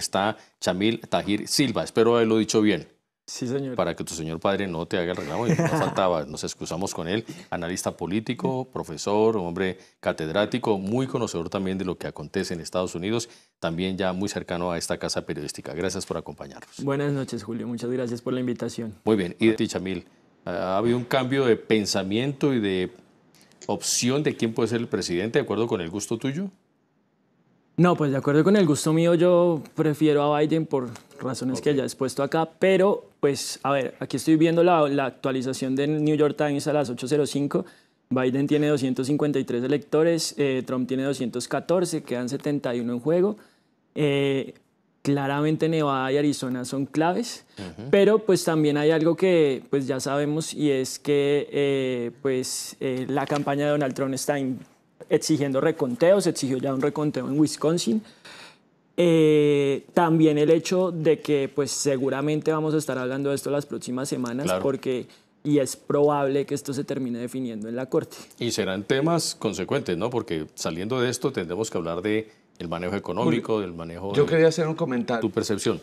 está Chamil Tajir Silva. Espero haberlo dicho bien. Sí, señor. Para que tu señor padre no te haga el no faltaba, nos excusamos con él, analista político, profesor, hombre catedrático, muy conocedor también de lo que acontece en Estados Unidos, también ya muy cercano a esta casa periodística. Gracias por acompañarnos. Buenas noches, Julio, muchas gracias por la invitación. Muy bien, y de ti, Chamil, ha habido un cambio de pensamiento y de opción de quién puede ser el presidente de acuerdo con el gusto tuyo? No, pues de acuerdo con el gusto mío, yo prefiero a Biden por razones que que he expuesto acá, pero pues a ver, aquí estoy viendo la, actualización del New York Times a las 8.05. Biden tiene 253 electores, eh, Trump tiene 214, quedan 71 en juego. Eh, claramente Nevada y Arizona son claves, pero pues también hay algo que pues ya sabemos y es que eh, pues la campaña de Donald Trump está en exigiendo reconteos, se exigió ya un reconteo en Wisconsin. Eh, también el hecho de que pues seguramente vamos a estar hablando de esto las próximas semanas porque y es probable que esto se termine definiendo en la Corte. Y serán temas consecuentes, ¿no? Porque saliendo de esto tendremos que hablar de el manejo económico, del manejo... Yo quería hacer un comentario. Tu percepción.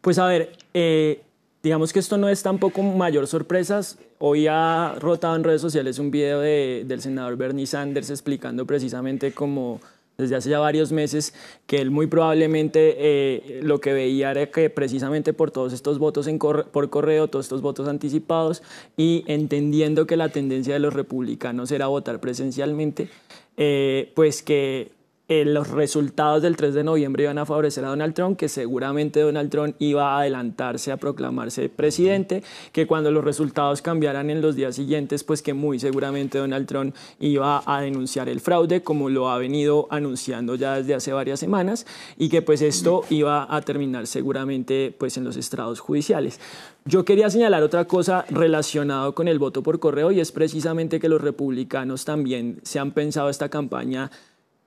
Pues a ver, eh, Digamos que esto no es tampoco mayor sorpresa Hoy ha rotado en redes sociales un video del senador Bernie Sanders explicando precisamente como desde hace ya varios meses que él muy probablemente eh, lo que veía era que precisamente por todos estos votos por correo, todos estos votos anticipados y entendiendo que la tendencia de los republicanos era votar presencialmente, eh, pues que eh, los resultados del 3 de noviembre iban a favorecer a Donald Trump, que seguramente Donald Trump iba a adelantarse a proclamarse presidente, que cuando los resultados cambiaran en los días siguientes, pues que muy seguramente Donald Trump iba a denunciar el fraude, como lo ha venido anunciando ya desde hace varias semanas, y que pues esto iba a terminar seguramente pues en los estrados judiciales. Yo quería señalar otra cosa relacionado con el voto por correo y es precisamente que los republicanos también se han pensado esta campaña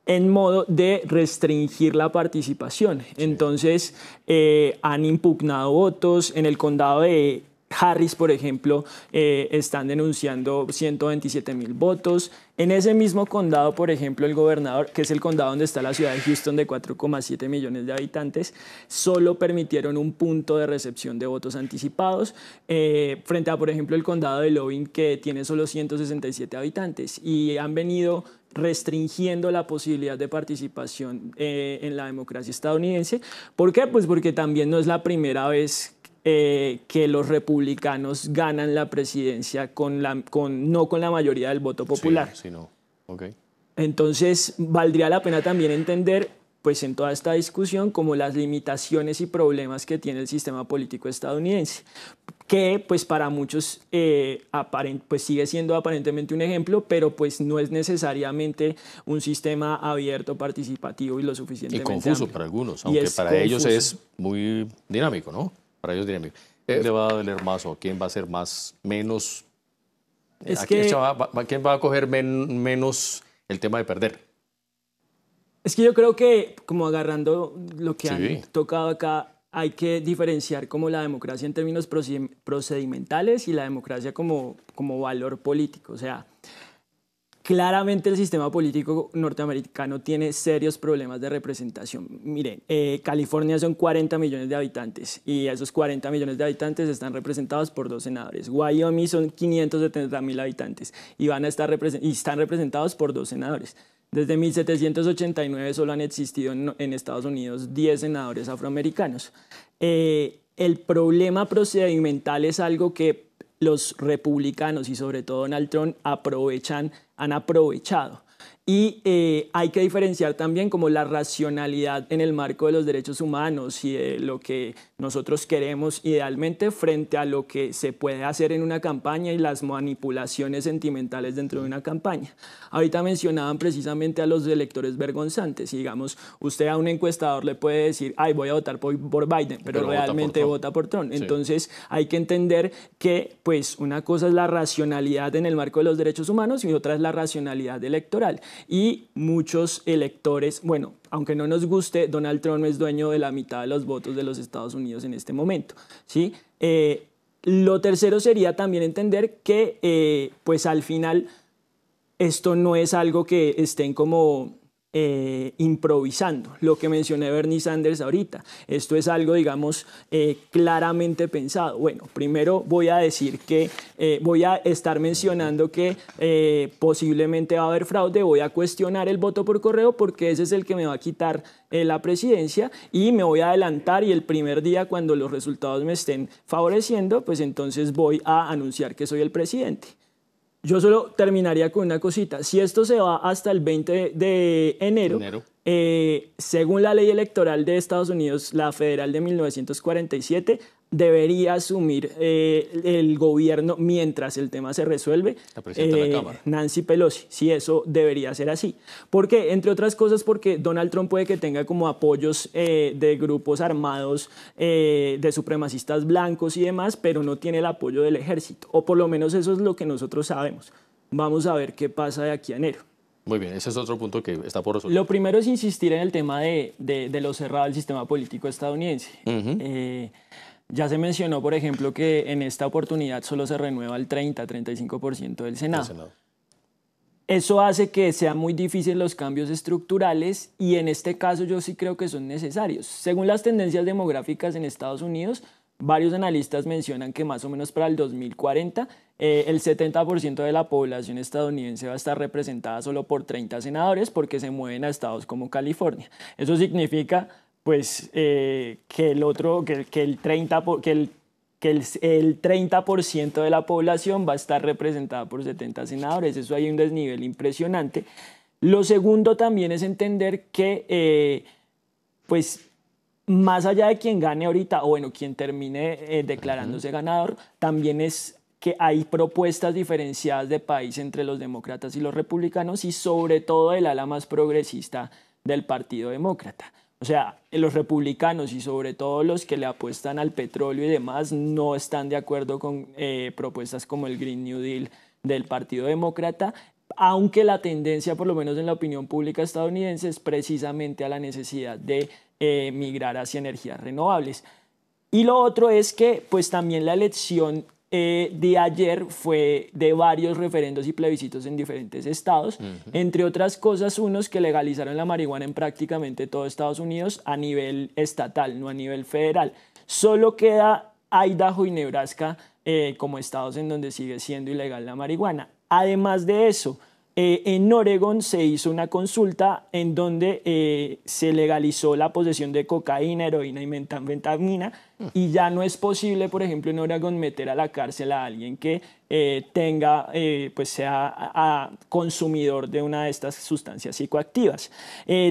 en modo de restringir la participación. Entonces, eh, han impugnado votos en el condado de Harris, por ejemplo, eh, están denunciando 127 mil votos. En ese mismo condado, por ejemplo, el gobernador, que es el condado donde está la ciudad de Houston de 4,7 millones de habitantes, solo permitieron un punto de recepción de votos anticipados eh, frente a, por ejemplo, el condado de Loving, que tiene solo 167 habitantes. Y han venido restringiendo la posibilidad de participación eh, en la democracia estadounidense. ¿Por qué? Pues porque también no es la primera vez eh, que los republicanos ganan la presidencia con la, con, no con la mayoría del voto popular. Sí, okay. Entonces, valdría la pena también entender, pues en toda esta discusión, como las limitaciones y problemas que tiene el sistema político estadounidense, que pues para muchos eh, pues sigue siendo aparentemente un ejemplo, pero pues no es necesariamente un sistema abierto, participativo y lo suficientemente Y confuso para algunos, aunque para ellos es muy dinámico, ¿no? para ellos dinámico. ¿Quién eh, le va a doler más o quién va a ser más, menos? Eh, ¿Quién va a coger menos el tema de perder? Es que yo creo que, como agarrando lo que han tocado acá, hay que diferenciar como la democracia en términos procedimentales y la democracia como, como valor político. O sea, Claramente el sistema político norteamericano tiene serios problemas de representación. Miren, eh, California son 40 millones de habitantes y esos 40 millones de habitantes están representados por dos senadores. Wyoming son 570 mil habitantes y, van a estar están representados por dos senadores. Desde 1789 solo han existido en, Estados Unidos 10 senadores afroamericanos. Eh, el problema procedimental es algo que los republicanos y sobre todo Donald Trump aprovechan, han aprovechado. Y eh, hay que diferenciar también como la racionalidad en el marco de los derechos humanos y de lo que nosotros queremos idealmente frente a lo que se puede hacer en una campaña y las manipulaciones sentimentales dentro de una campaña. Ahorita mencionaban precisamente a los electores vergonzantes. Y digamos, usted a un encuestador le puede decir, ay, voy a votar por, Biden, pero, realmente vota por Trump. Entonces hay que entender que pues una cosa es la racionalidad en el marco de los derechos humanos y otra es la racionalidad electoral. Y muchos electores, bueno, aunque no nos guste, Donald Trump es dueño de la mitad de los votos de los Estados Unidos en este momento. ¿sí? Eh, lo tercero sería también entender que, eh, pues al final, esto no es algo que estén como eh, improvisando, lo que mencioné Bernie Sanders ahorita. Esto es algo, digamos, eh, claramente pensado. Bueno, primero voy a decir que eh, voy a estar mencionando que posiblemente va a haber fraude, voy a cuestionar el voto por correo porque ese es el que me va a quitar la presidencia y me voy a adelantar y el primer día cuando los resultados me estén favoreciendo, pues entonces voy a anunciar que soy el presidente. Yo solo terminaría con una cosita. Si esto se va hasta el 20 de enero, eh, según la ley electoral de Estados Unidos, la federal de 1947, debería asumir eh, el gobierno mientras el tema se resuelve eh, Nancy Pelosi, si eso debería ser así. Porque, entre otras cosas, porque Donald Trump puede que tenga como apoyos eh, de grupos armados, de supremacistas blancos y demás, pero no tiene el apoyo del ejército. O por lo menos eso es lo que nosotros sabemos. Vamos a ver qué pasa de aquí a enero. Muy bien, ese es otro punto que está por resolver. Lo primero es insistir en el tema de, lo cerrado del sistema político estadounidense. Ya se mencionó, por ejemplo, que en esta oportunidad solo se renueva el 30-35% del Senado. Eso hace que sean muy difíciles los cambios estructurales y en este caso yo sí creo que son necesarios. Según las tendencias demográficas en Estados Unidos, varios analistas mencionan que más o menos para el 2040 eh, el 70% de la población estadounidense va a estar representada solo por 30 senadores porque se mueven a estados como California. Eso significa pues eh, que el otro, que, el 30, el de la población va a estar representada por 70 senadores. Eso hay un desnivel impresionante. Lo segundo también es entender que, eh, pues, más allá de quien gane ahorita, o bueno, quien termine eh, declarándose ganador, también es que hay propuestas diferenciadas de país entre los demócratas y los republicanos y sobre todo el ala más progresista del Partido Demócrata. O sea, los republicanos y sobre todo los que le apuestan al petróleo y demás no están de acuerdo con eh, propuestas como el Green New Deal del Partido Demócrata, aunque la tendencia, por lo menos en la opinión pública estadounidense, es precisamente a la necesidad de eh, migrar hacia energías renovables. Y lo otro es que pues también la elección eh, de ayer fue de varios referendos y plebiscitos en diferentes estados, entre otras cosas unos que legalizaron la marihuana en prácticamente todo Estados Unidos a nivel estatal, no a nivel federal. Solo queda Idaho y Nebraska eh, como estados en donde sigue siendo ilegal la marihuana. Además de eso, eh, en Oregon se hizo una consulta en donde eh, se legalizó la posesión de cocaína, heroína y metanfetamina y ya no es posible, por ejemplo, en Oregon meter a la cárcel a alguien que eh, tenga, pues sea consumidor de una de estas sustancias psicoactivas.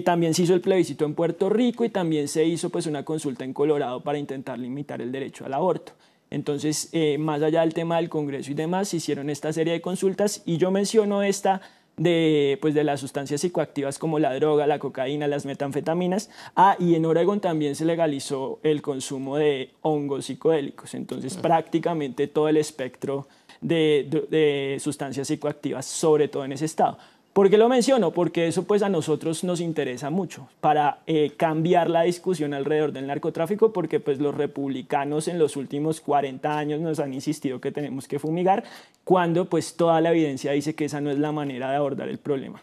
también se hizo el plebiscito en Puerto Rico y también se hizo pues, una consulta en Colorado para intentar limitar el derecho al aborto. Entonces, eh, más allá del tema del Congreso y demás, se hicieron esta serie de consultas y yo menciono esta de, pues, de las sustancias psicoactivas como la droga, la cocaína, las metanfetaminas. Ah, y en Oregon también se legalizó el consumo de hongos psicodélicos. Entonces, prácticamente todo el espectro de sustancias psicoactivas, sobre todo en ese estado. ¿Por qué lo menciono? Porque eso pues a nosotros nos interesa mucho para eh, cambiar la discusión alrededor del narcotráfico porque pues los republicanos en los últimos 40 años nos han insistido que tenemos que fumigar cuando pues toda la evidencia dice que esa no es la manera de abordar el problema.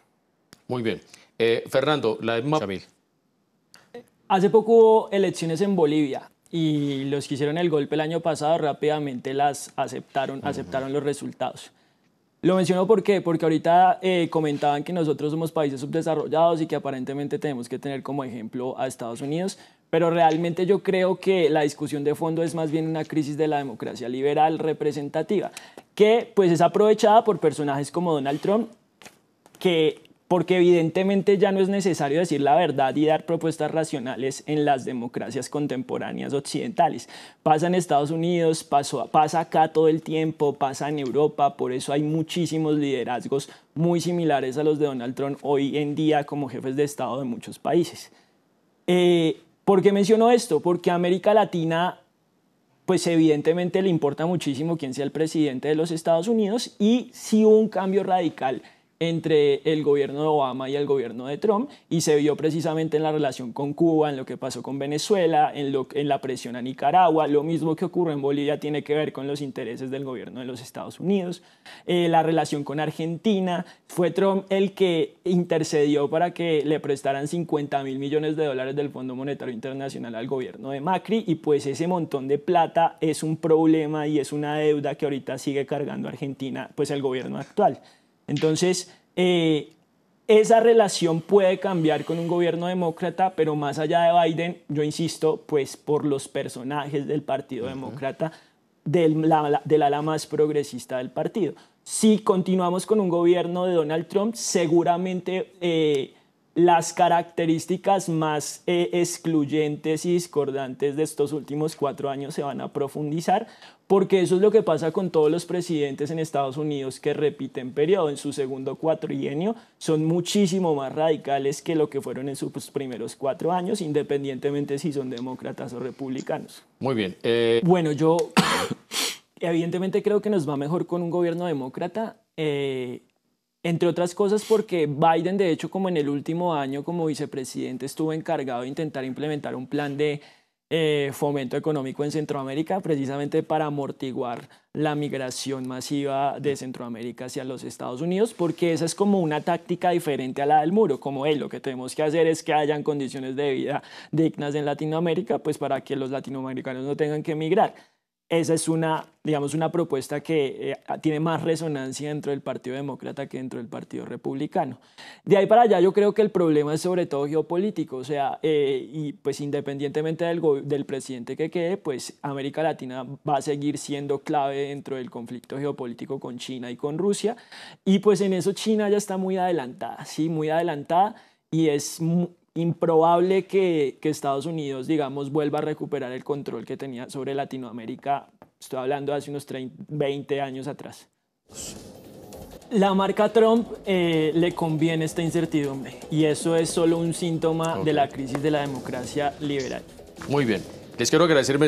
Muy bien. Eh, Fernando, la misma... Hace poco hubo elecciones en Bolivia y los que hicieron el golpe el año pasado rápidamente las aceptaron, aceptaron los resultados. Lo menciono ¿por porque ahorita eh, comentaban que nosotros somos países subdesarrollados y que aparentemente tenemos que tener como ejemplo a Estados Unidos, pero realmente yo creo que la discusión de fondo es más bien una crisis de la democracia liberal representativa, que pues es aprovechada por personajes como Donald Trump, que porque evidentemente ya no es necesario decir la verdad y dar propuestas racionales en las democracias contemporáneas occidentales. Pasa en Estados Unidos, pasa acá todo el tiempo, pasa en Europa, por eso hay muchísimos liderazgos muy similares a los de Donald Trump hoy en día como jefes de Estado de muchos países. Eh, ¿Por qué menciono esto? Porque a América Latina pues evidentemente le importa muchísimo quién sea el presidente de los Estados Unidos y si hubo un cambio radical entre el gobierno de Obama y el gobierno de Trump y se vio precisamente en la relación con Cuba, en lo que pasó con Venezuela, en, la presión a Nicaragua, lo mismo que ocurre en Bolivia tiene que ver con los intereses del gobierno de los Estados Unidos, eh, la relación con Argentina, fue Trump el que intercedió para que le prestaran 50 mil millones de dólares del Fondo Monetario Internacional al gobierno de Macri y pues ese montón de plata es un problema y es una deuda que ahorita sigue cargando Argentina, pues el gobierno actual. Entonces, eh, esa relación puede cambiar con un gobierno demócrata, pero más allá de Biden, yo insisto, pues por los personajes del Partido Demócrata, del, la, ala más progresista del partido. Si continuamos con un gobierno de Donald Trump, seguramente... Eh, las características más eh, excluyentes y discordantes de estos últimos cuatro años se van a profundizar, porque eso es lo que pasa con todos los presidentes en Estados Unidos que repiten periodo en su segundo cuatrienio, son muchísimo más radicales que lo que fueron en sus primeros cuatro años, independientemente si son demócratas o republicanos. Muy bien. Eh, bueno, yo evidentemente creo que nos va mejor con un gobierno demócrata. Eh, entre otras cosas porque Biden, de hecho, como en el último año como vicepresidente, estuvo encargado de intentar implementar un plan de eh, fomento económico en Centroamérica, precisamente para amortiguar la migración masiva de Centroamérica hacia los Estados Unidos, porque esa es como una táctica diferente a la del muro, como él, lo que tenemos que hacer es que hayan condiciones de vida dignas en Latinoamérica, pues para que los latinoamericanos no tengan que emigrar esa es una, digamos, una propuesta que eh, tiene más resonancia dentro del Partido Demócrata que dentro del Partido Republicano. De ahí para allá yo creo que el problema es sobre todo geopolítico, o sea, eh, y pues independientemente del, del presidente que quede, pues América Latina va a seguir siendo clave dentro del conflicto geopolítico con China y con Rusia, y pues en eso China ya está muy adelantada, sí, muy adelantada, y es improbable que, Estados Unidos, digamos, vuelva a recuperar el control que tenía sobre Latinoamérica. Estoy hablando de hace unos 20 años atrás. La marca Trump eh, le conviene esta incertidumbre y eso es solo un síntoma de la crisis de la democracia liberal. Muy bien. Les quiero agradecerme.